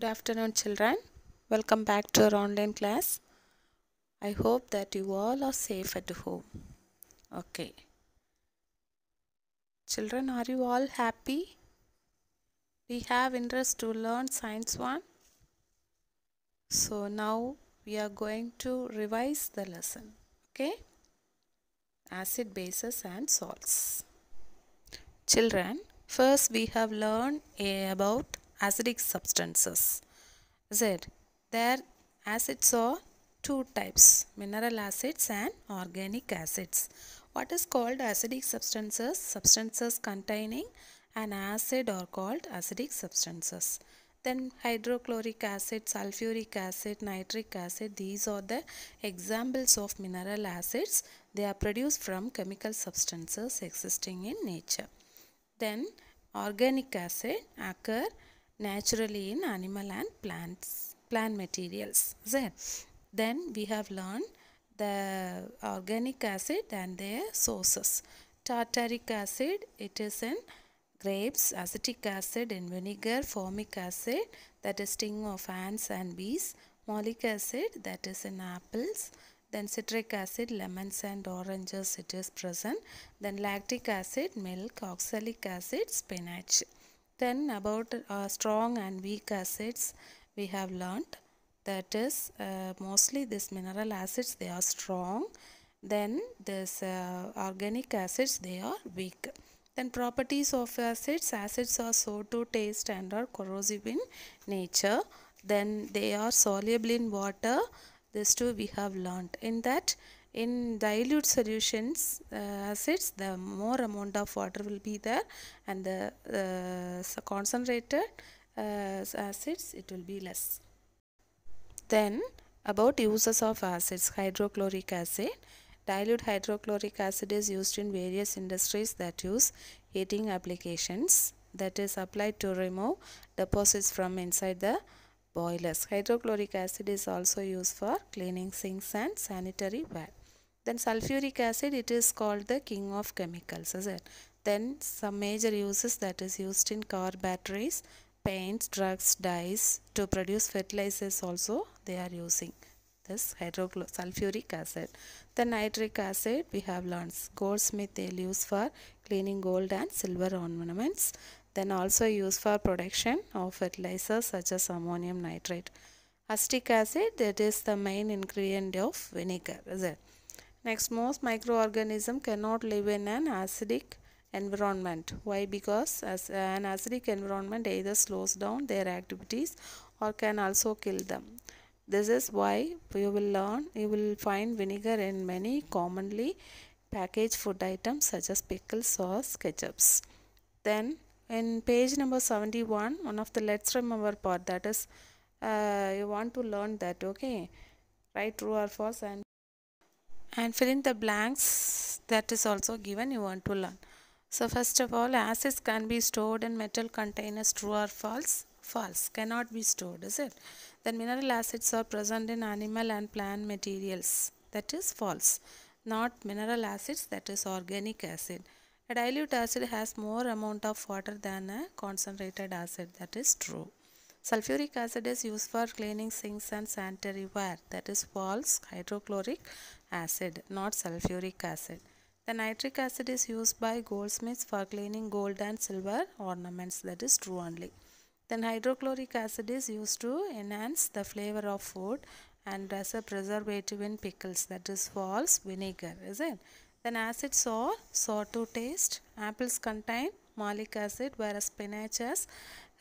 Good afternoon children. Welcome back to our online class. I hope that you all are safe at home. Okay. Children, are you all happy? We have interest to learn science 1. So now we are going to revise the lesson. Okay. Acid bases and salts. Children, first we have learned about acidic substances. Is it? acids are two types mineral acids and organic acids. What is called acidic substances? Substances containing an acid are called acidic substances. Then hydrochloric acid, sulfuric acid, nitric acid, these are the examples of mineral acids. They are produced from chemical substances existing in nature. Then organic acid occur naturally in animal and plants plant materials there then we have learned the organic acid and their sources tartaric acid it is in grapes acetic acid in vinegar formic acid that is sting of ants and bees molic acid that is in apples then citric acid lemons and oranges it is present then lactic acid milk oxalic acid spinach then about uh, strong and weak acids we have learnt that is uh, mostly these mineral acids they are strong then this uh, organic acids they are weak. Then properties of acids, acids are so to taste and are corrosive in nature. Then they are soluble in water. This too we have learnt. In that in dilute solutions uh, acids the more amount of water will be there and the uh, concentrated uh, acids it will be less then about uses of acids hydrochloric acid dilute hydrochloric acid is used in various industries that use heating applications that is applied to remove deposits from inside the boilers. Hydrochloric acid is also used for cleaning sinks and sanitary ware. Then sulfuric acid, it is called the king of chemicals. Is it? Then some major uses that is used in car batteries, paints, drugs, dyes to produce fertilizers also they are using this hydrosulfuric acid. The nitric acid we have learned goldsmith they use for cleaning gold and silver ornaments. Then also used for production of fertilizers such as ammonium nitrate. Acetic acid that is the main ingredient of vinegar is it? Next, most microorganism cannot live in an acidic environment. Why? Because as an acidic environment either slows down their activities or can also kill them. This is why you will learn, you will find vinegar in many commonly packaged food items such as pickles sauce, ketchups. Then in page number 71, one of the let's remember part that is uh, you want to learn that okay, right true or false and and fill in the blanks that is also given you want to learn. So first of all acids can be stored in metal containers true or false? False cannot be stored is it? Then mineral acids are present in animal and plant materials that is false. Not mineral acids that is organic acid. A dilute acid has more amount of water than a concentrated acid that is true. Sulfuric acid is used for cleaning sinks and sanitary ware that is false. Hydrochloric acid, not sulfuric acid. The nitric acid is used by goldsmiths for cleaning gold and silver ornaments. That is true only. Then hydrochloric acid is used to enhance the flavor of food and as a preservative in pickles. That is false vinegar, is it? Then acids are sour to taste. Apples contain malic acid whereas spinach has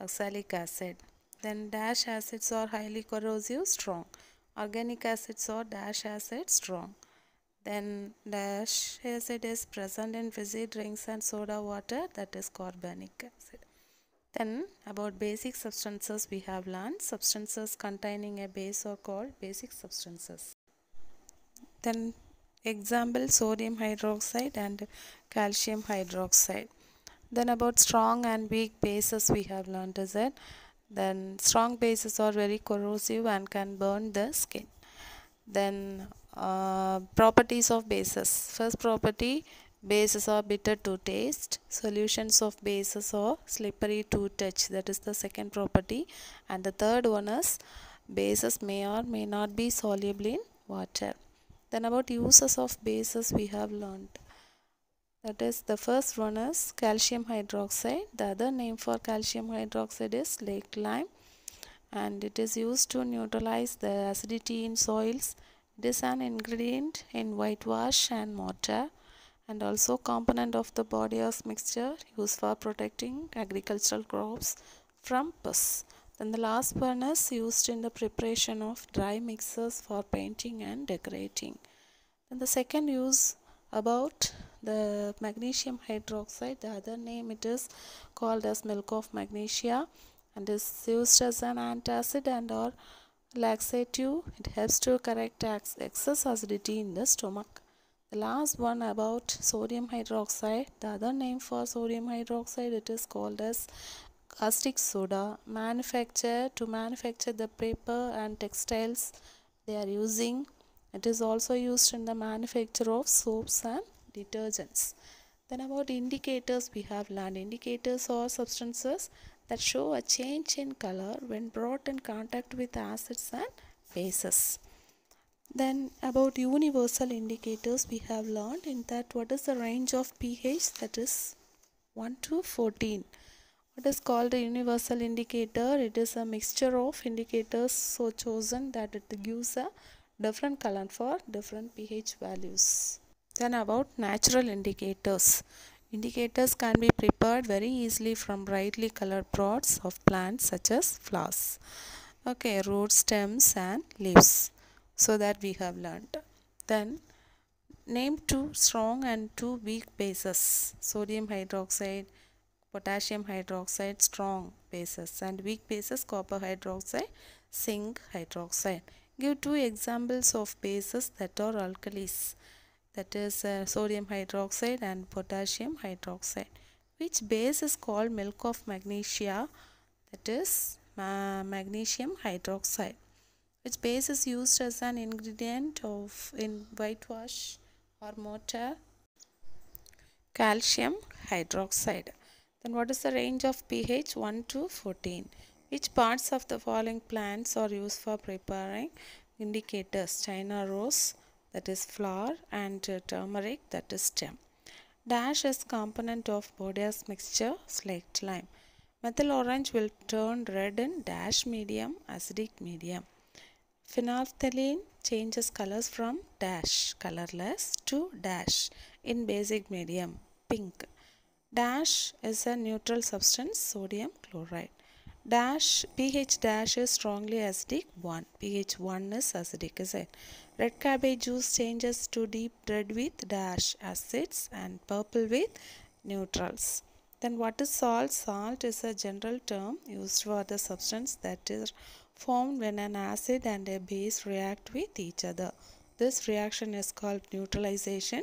oxalic acid. Then dash acids are highly corrosive, strong organic acids or dash acid strong. Then dash acid is present in fizzy drinks and soda water that is carbonic acid. Then about basic substances we have learned substances containing a base are called basic substances. Then example sodium hydroxide and calcium hydroxide. Then about strong and weak bases we have learned is that then strong bases are very corrosive and can burn the skin then uh, properties of bases first property bases are bitter to taste solutions of bases are slippery to touch that is the second property and the third one is bases may or may not be soluble in water then about uses of bases we have learned that is the first one is calcium hydroxide. The other name for calcium hydroxide is lake lime and it is used to neutralize the acidity in soils. It is an ingredient in whitewash and mortar and also component of the body earth mixture used for protecting agricultural crops from pests. Then the last one is used in the preparation of dry mixers for painting and decorating. Then the second use about the magnesium hydroxide the other name it is called as milk of magnesia and is used as an antacid and or laxative it helps to correct excess acidity in the stomach the last one about sodium hydroxide the other name for sodium hydroxide it is called as caustic soda manufacture to manufacture the paper and textiles they are using it is also used in the manufacture of soaps and detergents. Then about indicators, we have learned indicators are substances that show a change in color when brought in contact with acids and bases. Then about universal indicators, we have learned in that what is the range of pH that is 1 to 14. What is called a universal indicator? It is a mixture of indicators so chosen that it gives a different color for different pH values. Then about natural indicators. Indicators can be prepared very easily from brightly colored pods of plants such as flowers. Okay, root stems and leaves. So that we have learned. Then name two strong and two weak bases. Sodium hydroxide, potassium hydroxide, strong bases and weak bases copper hydroxide, zinc hydroxide. Give two examples of bases that are alkalis that is uh, sodium hydroxide and potassium hydroxide which base is called milk of magnesia that is magnesium hydroxide which base is used as an ingredient of in whitewash or mortar calcium hydroxide then what is the range of pH 1 to 14 which parts of the following plants are used for preparing indicators china rose that is flour and uh, turmeric that is stem. Dash is component of Bodias mixture slaked lime. Methyl orange will turn red in dash medium, acidic medium. Phenolphthalein changes colors from dash colorless to dash in basic medium pink. Dash is a neutral substance sodium chloride dash pH dash is strongly acidic 1 pH 1 is acidic is it red cabbage juice changes to deep red with dash acids and purple with neutrals then what is salt salt is a general term used for the substance that is formed when an acid and a base react with each other this reaction is called neutralization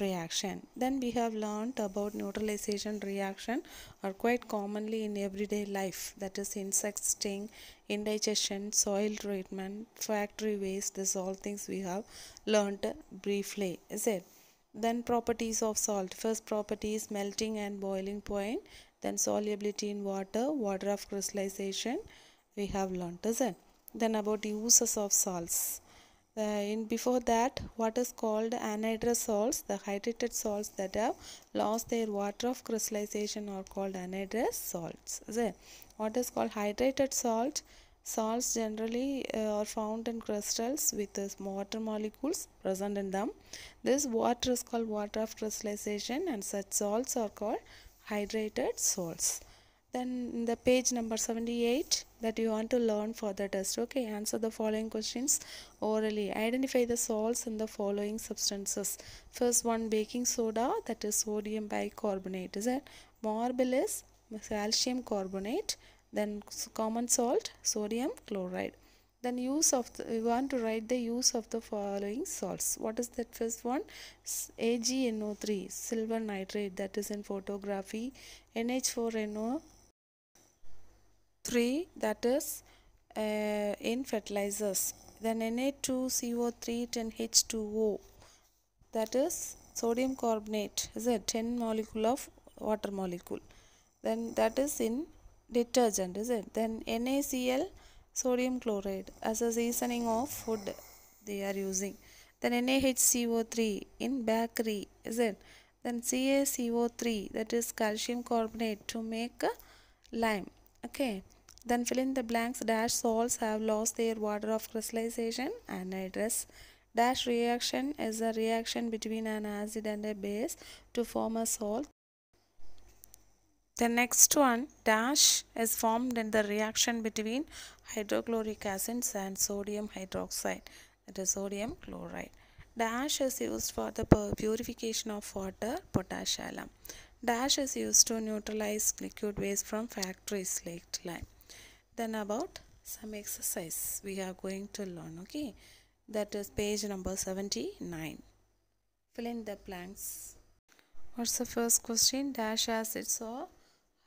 reaction. Then we have learned about neutralization reaction are quite commonly in everyday life that is insect sting, indigestion, soil treatment, factory waste This all things we have learned briefly is it. Then properties of salt. First property is melting and boiling point. Then solubility in water, water of crystallization we have learned is it. Then about uses of salts uh, in before that what is called anhydrous salts the hydrated salts that have lost their water of crystallization are called anhydrous salts so what is called hydrated salt salts generally uh, are found in crystals with uh, water molecules present in them this water is called water of crystallization and such salts are called hydrated salts then in the page number 78 that you want to learn for the test. Okay, answer the following questions orally. Identify the salts in the following substances. First one baking soda that is sodium bicarbonate. Is it? Marble is calcium carbonate. Then common salt sodium chloride. Then use of the, we want to write the use of the following salts. What is that first one? AgNO3 silver nitrate that is in photography. NH4NO 3 that is uh, in fertilizers then Na2CO3 10H2O that is sodium carbonate is a 10 molecule of water molecule then that is in detergent is it then NaCl sodium chloride as a seasoning of food they are using then NaHCO3 in bakery is it then CaCO3 that is calcium carbonate to make lime okay then fill in the blanks dash salts have lost their water of crystallization and nitrous. Dash reaction is a reaction between an acid and a base to form a salt. The next one dash is formed in the reaction between hydrochloric acids and sodium hydroxide it is sodium chloride. Dash is used for the purification of water potash alum. Dash is used to neutralize liquid waste from factories like lime then about some exercise we are going to learn okay that is page number 79 fill in the blanks what's the first question dash acids are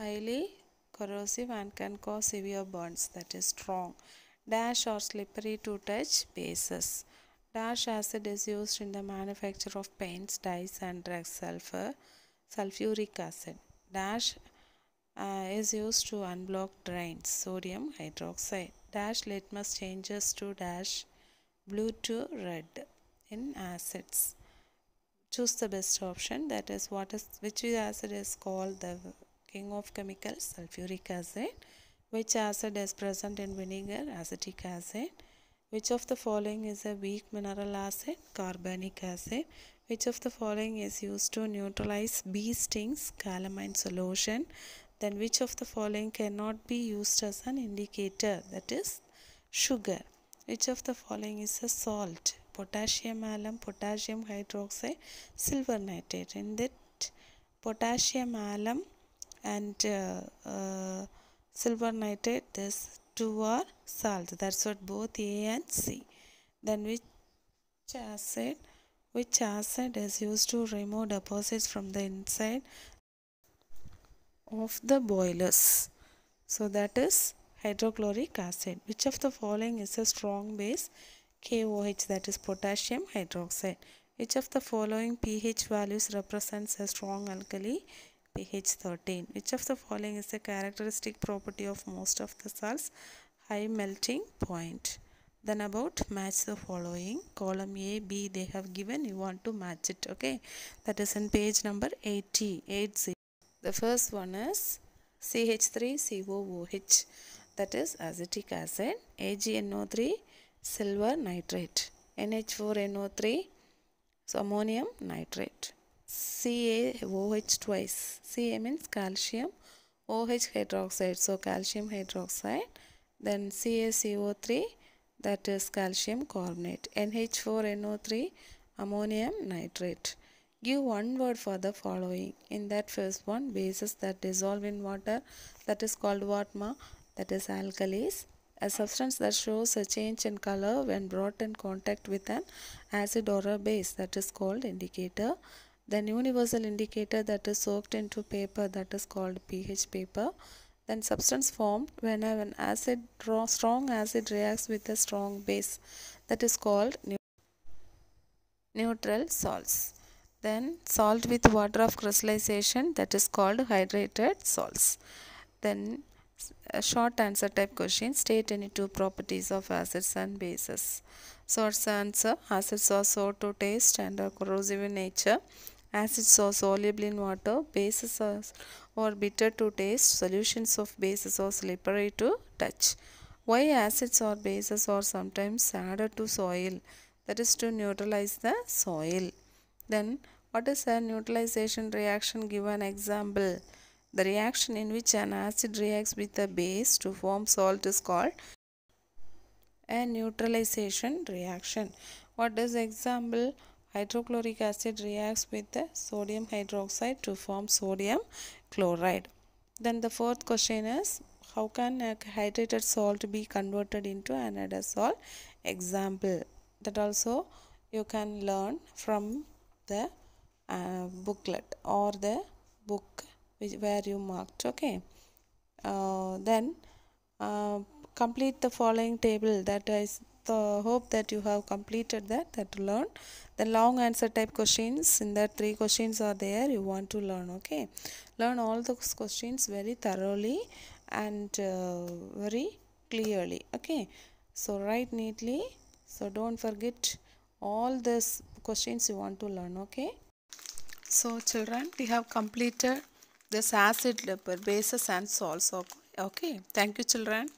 highly corrosive and can cause severe burns that is strong dash or slippery to touch bases dash acid is used in the manufacture of paints dyes and drugs sulfur sulfuric acid dash uh, is used to unblock drains sodium hydroxide dash litmus changes to dash blue to red in acids choose the best option that is what is which acid is called the king of chemicals sulfuric acid which acid is present in vinegar acetic acid which of the following is a weak mineral acid carbonic acid which of the following is used to neutralize bee stings calamine solution then which of the following cannot be used as an indicator? That is sugar. Which of the following is a salt? Potassium alum, potassium hydroxide, silver nitrate. In that potassium alum and uh, uh, silver nitrate, these two are salt. That's what both A and C. Then which acid? Which acid is used to remove deposits from the inside? of the boilers. So that is hydrochloric acid. Which of the following is a strong base? KOH that is potassium hydroxide. Which of the following pH values represents a strong alkali? pH 13. Which of the following is a characteristic property of most of the salts? High melting point. Then about match the following. Column A, B they have given. You want to match it. Okay. That is in page number 80. 80. The first one is CH3COOH that is acetic acid, AgNO3 silver nitrate, NH4NO3 so ammonium nitrate, CaOH twice, Ca means calcium, OH hydroxide so calcium hydroxide, then CaCO3 that is calcium carbonate, NH4NO3 ammonium nitrate. Give one word for the following. In that first one, bases that dissolve in water, that is called vatma, that is alkalis. A substance that shows a change in color when brought in contact with an acid or a base, that is called indicator. Then universal indicator that is soaked into paper, that is called pH paper. Then substance formed when an acid, strong acid reacts with a strong base, that is called neutral salts. Then salt with water of crystallization that is called hydrated salts. Then short answer type question state any two properties of acids and bases. Short answer acids are sour to taste and are corrosive in nature. Acids are soluble in water. Bases are or bitter to taste. Solutions of bases are slippery to touch. Why acids or bases are sometimes added to soil? That is to neutralize the soil. Then what is a neutralization reaction? Give an example. The reaction in which an acid reacts with a base to form salt is called a neutralization reaction. What is example? Hydrochloric acid reacts with the sodium hydroxide to form sodium chloride. Then the fourth question is how can a hydrated salt be converted into another salt? Example that also you can learn from the uh, booklet or the book which where you marked okay uh, then uh, complete the following table that is the hope that you have completed that that learn the long answer type questions in that three questions are there you want to learn okay learn all those questions very thoroughly and uh, very clearly okay so write neatly so don't forget all these questions you want to learn okay so children, we have completed this acid, bases and salts. Okay. Thank you children.